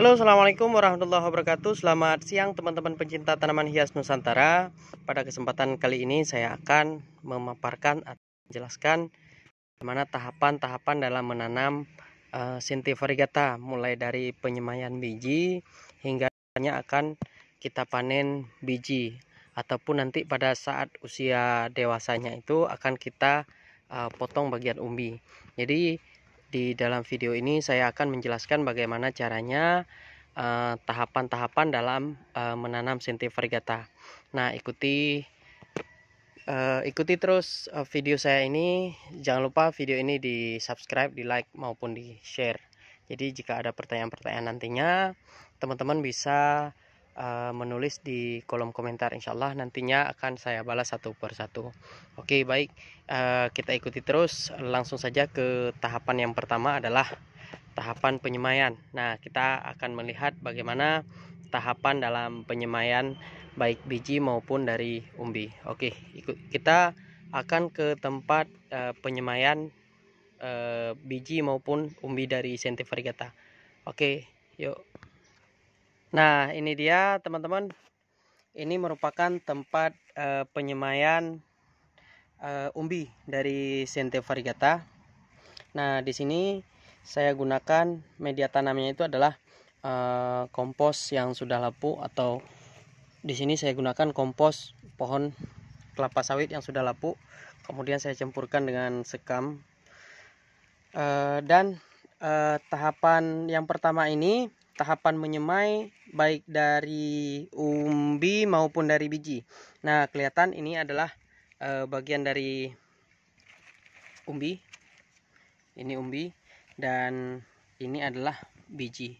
Halo, Assalamualaikum warahmatullahi wabarakatuh Selamat siang teman-teman pencinta tanaman hias Nusantara Pada kesempatan kali ini saya akan memaparkan atau menjelaskan Bagaimana tahapan-tahapan dalam menanam uh, eh, varigata Mulai dari penyemaian biji hingga hanya akan kita panen biji Ataupun nanti pada saat usia dewasanya itu akan kita uh, potong bagian umbi Jadi di dalam video ini saya akan menjelaskan bagaimana caranya eh, tahapan-tahapan uh, dalam uh, menanam sentivergata. Nah, ikuti uh, ikuti terus video saya ini. Jangan lupa video ini di-subscribe, di-like maupun di-share. Jadi jika ada pertanyaan-pertanyaan nantinya, teman-teman bisa Eh, menulis di kolom komentar insyaallah nantinya akan saya balas satu per satu oke baik uh, kita ikuti terus langsung saja ke tahapan yang pertama adalah tahapan penyemaian nah kita akan melihat bagaimana tahapan dalam penyemaian baik biji maupun dari umbi oke ikut kita akan ke tempat uh, penyemaian uh, biji maupun umbi dari Sentifrigata oke yuk Nah, ini dia teman-teman. Ini merupakan tempat uh, eh, penyemaian uh, eh, umbi dari Sente Varigata. Nah, di sini saya gunakan media tanamnya itu adalah uh, kompos yang sudah lapuk atau di sini saya gunakan kompos pohon kelapa sawit yang sudah lapuk. Kemudian saya campurkan dengan sekam. Uh, dan uh, tahapan yang pertama ini tahapan menyemai baik dari umbi maupun dari biji. Nah, kelihatan ini adalah e, bagian dari umbi. Ini umbi dan ini adalah biji.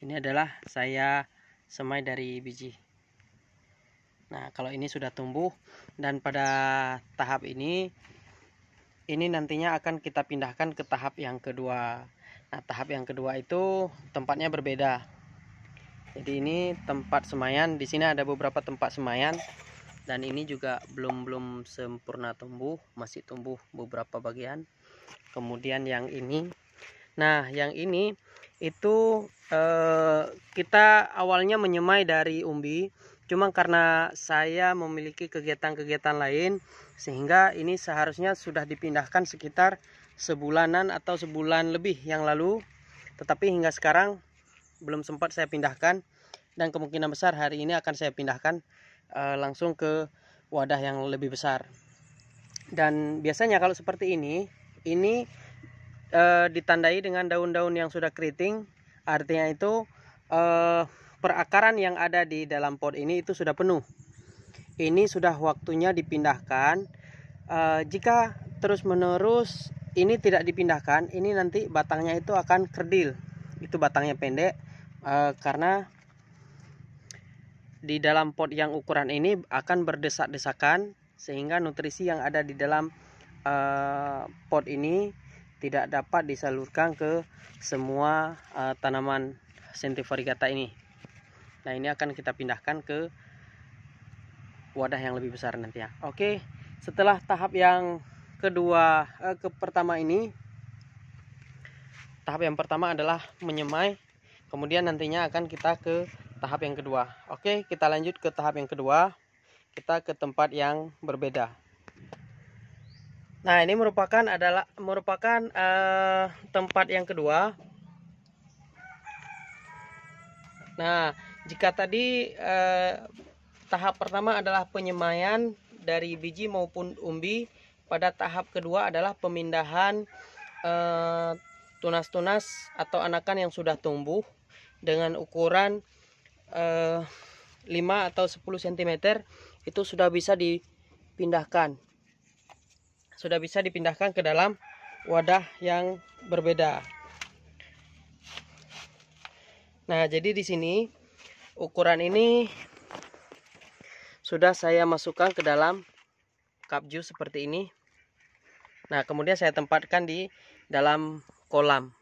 Ini adalah saya semai dari biji. Nah, kalau ini sudah tumbuh dan pada tahap ini ini nantinya akan kita pindahkan ke tahap yang kedua Nah, tahap yang kedua itu tempatnya berbeda. Jadi ini tempat semayan Di sini ada beberapa tempat semayan dan ini juga belum belum sempurna tumbuh, masih tumbuh beberapa bagian. Kemudian yang ini. Nah, yang ini itu eh, kita awalnya menyemai dari umbi cuma karena saya memiliki kegiatan-kegiatan lain sehingga ini seharusnya sudah dipindahkan sekitar sebulanan atau sebulan lebih yang lalu tetapi hingga sekarang belum sempat saya pindahkan dan kemungkinan besar hari ini akan saya pindahkan e, langsung ke wadah yang lebih besar dan biasanya kalau seperti ini ini e, ditandai dengan daun-daun yang sudah keriting artinya itu e, perakaran yang ada di dalam pot ini itu sudah penuh ini sudah waktunya dipindahkan e, jika terus-menerus ini tidak dipindahkan ini nanti batangnya itu akan kerdil itu batangnya pendek e, karena di dalam pot yang ukuran ini akan berdesak-desakan sehingga nutrisi yang ada di dalam e, pot ini tidak dapat disalurkan ke semua e, tanaman centrifuligata ini nah ini akan kita pindahkan ke wadah yang lebih besar nanti ya oke setelah tahap yang kedua eh, ke pertama ini tahap yang pertama adalah menyemai kemudian nantinya akan kita ke tahap yang kedua oke kita lanjut ke tahap yang kedua kita ke tempat yang berbeda nah ini merupakan adalah merupakan eh, tempat yang kedua nah jika tadi eh, tahap pertama adalah penyemaian dari biji maupun umbi pada tahap kedua adalah pemindahan eh, tunas-tunas eh, atau anakan yang sudah tumbuh dengan ukuran eh, 5 atau 10 cm itu sudah bisa dipindahkan sudah bisa dipindahkan ke dalam wadah yang berbeda nah jadi di sini ukuran ini sudah saya masukkan ke dalam cup seperti ini nah kemudian saya tempatkan di dalam kolam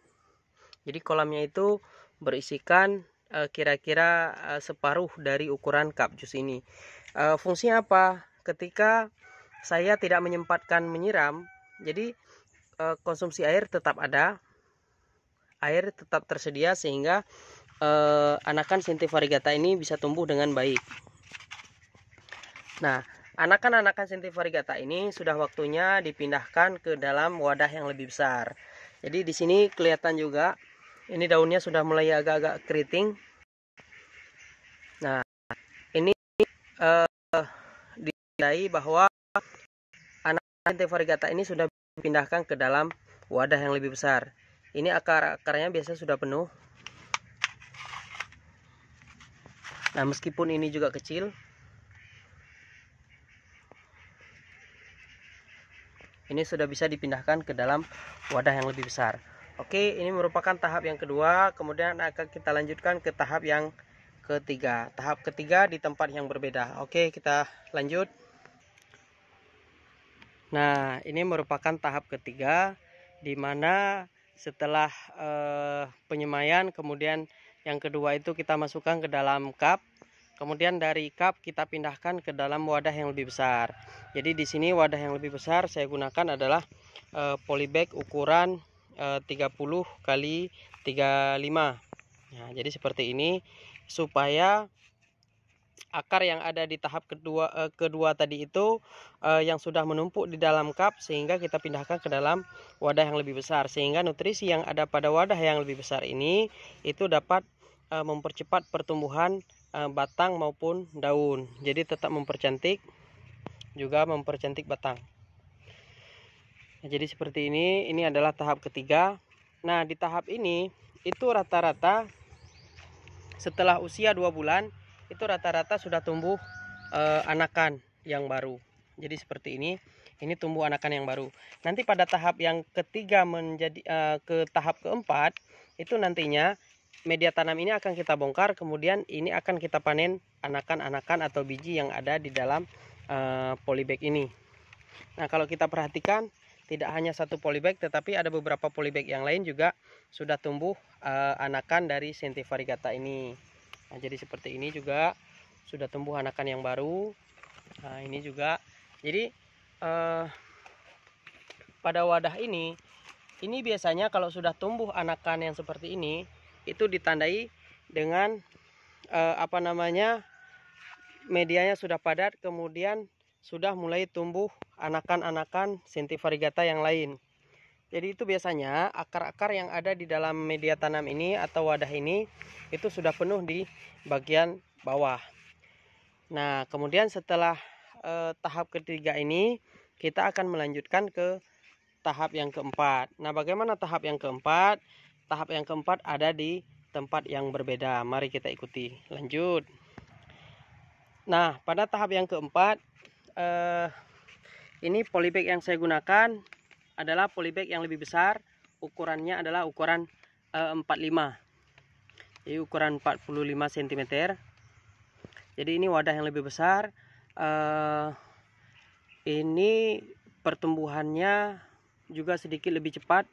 jadi kolamnya itu berisikan eh, kira-kira e, e, separuh dari ukuran cup ini e, fungsinya apa ketika saya tidak menyempatkan menyiram jadi konsumsi air tetap ada air tetap tersedia sehingga e, anakan sinti varigata ini bisa tumbuh dengan baik. Nah, Anakan-anakan sinti ini sudah waktunya dipindahkan ke dalam wadah yang lebih besar. Jadi di sini kelihatan juga ini daunnya sudah mulai agak-agak keriting. Nah, ini eh, ditandai bahwa anak sinti ini sudah dipindahkan ke dalam wadah yang lebih besar. Ini akar-akarnya biasanya sudah penuh. Nah, meskipun ini juga kecil, ini sudah bisa dipindahkan ke dalam wadah yang lebih besar Oke ini merupakan tahap yang kedua kemudian akan kita lanjutkan ke tahap yang ketiga tahap ketiga di tempat yang berbeda Oke kita lanjut Nah ini merupakan tahap ketiga di mana setelah eh, penyemaian kemudian yang kedua itu kita masukkan ke dalam cup Kemudian dari cup kita pindahkan ke dalam wadah yang lebih besar. Jadi di sini wadah yang lebih besar saya gunakan adalah eh, polybag ukuran e, 30 x 35. Nah, jadi seperti ini supaya akar yang ada di tahap kedua eh, kedua tadi itu eh, yang sudah menumpuk di dalam cup sehingga kita pindahkan ke dalam wadah yang lebih besar sehingga nutrisi yang ada pada wadah yang lebih besar ini itu dapat eh, mempercepat pertumbuhan Eh, batang maupun daun jadi tetap mempercantik juga mempercantik batang nah, jadi seperti ini ini adalah tahap ketiga nah di tahap ini itu rata-rata setelah usia dua bulan itu rata-rata sudah tumbuh uh, anakan yang baru jadi seperti ini ini tumbuh anakan yang baru. Nanti pada tahap yang ketiga menjadi uh, ke tahap keempat itu nantinya media tanam ini akan kita bongkar kemudian ini akan kita panen anakan-anakan atau biji yang ada di dalam uh, polybag ini nah kalau kita perhatikan tidak hanya satu polybag tetapi ada beberapa polybag yang lain juga sudah tumbuh uh, anakan dari senti ini nah, jadi seperti ini juga sudah tumbuh anakan yang baru nah ini juga jadi uh, pada wadah ini ini biasanya kalau sudah tumbuh anakan yang seperti ini itu ditandai dengan eh, apa namanya medianya sudah padat kemudian sudah mulai tumbuh anakan-anakan sinti yang lain. Jadi itu biasanya akar-akar yang ada di dalam media tanam ini atau wadah ini itu sudah penuh di bagian bawah. Nah, kemudian setelah eh, tahap ketiga ini kita akan melanjutkan ke tahap yang keempat. Nah, bagaimana tahap yang keempat? tahap yang keempat ada di tempat yang berbeda. Mari kita ikuti. Lanjut. Nah, pada tahap yang keempat eh, ini polybag yang saya gunakan adalah polybag yang lebih besar. Ukurannya adalah ukuran eh, 45. Jadi ukuran 45 cm. Jadi ini wadah yang lebih besar. Eh, ini pertumbuhannya juga sedikit lebih cepat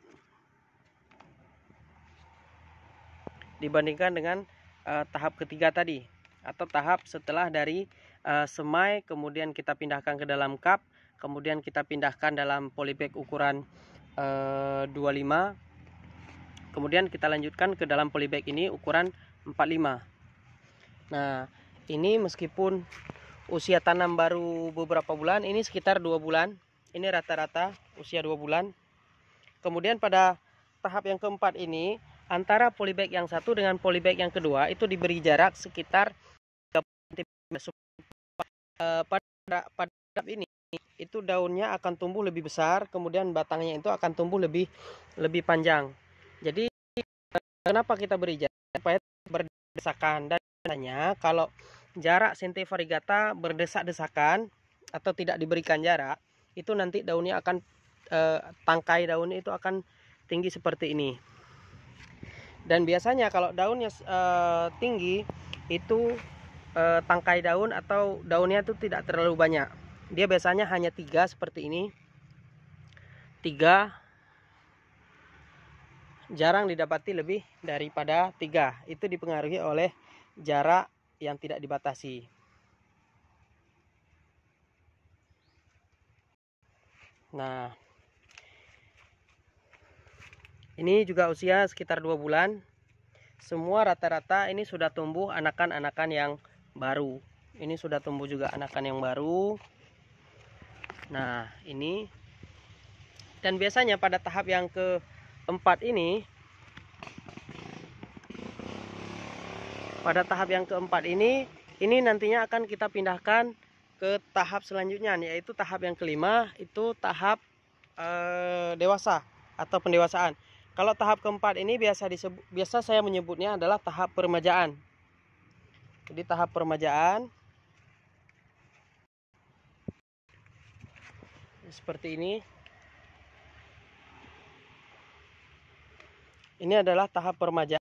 dibandingkan dengan uh, tahap ketiga tadi atau tahap setelah dari uh, semai kemudian kita pindahkan ke dalam cup kemudian kita pindahkan dalam polybag ukuran eh, uh, 25 kemudian kita lanjutkan ke dalam polybag ini ukuran 45 nah ini meskipun usia tanam baru beberapa bulan ini sekitar dua bulan ini rata-rata usia dua bulan kemudian pada tahap yang keempat ini antara polybag yang satu dengan polybag yang kedua itu diberi jarak sekitar 30 cm. Eh, pada pada ini itu daunnya akan tumbuh lebih besar, kemudian batangnya itu akan tumbuh lebih lebih panjang. Jadi eh, kenapa kita beri jarak supaya berdesakan dan biasanya kalau jarak sente variegata berdesak-desakan atau tidak diberikan jarak itu nanti daunnya akan eh, tangkai daunnya itu akan tinggi seperti ini dan biasanya kalau daunnya e, tinggi itu e, tangkai daun atau daunnya itu tidak terlalu banyak dia biasanya hanya tiga seperti ini tiga jarang didapati lebih daripada tiga itu dipengaruhi oleh jarak yang tidak dibatasi nah ini juga usia sekitar 2 bulan. Semua rata-rata ini sudah tumbuh anakan-anakan yang baru. Ini sudah tumbuh juga anakan yang baru. Nah, ini dan biasanya pada tahap yang keempat ini pada tahap yang keempat ini ini nantinya akan kita pindahkan ke tahap selanjutnya yaitu tahap yang kelima itu tahap e, dewasa atau pendewasaan kalau tahap keempat ini biasa disebut biasa saya menyebutnya adalah tahap permajaan. Jadi tahap permajaan seperti ini. Ini adalah tahap permajaan.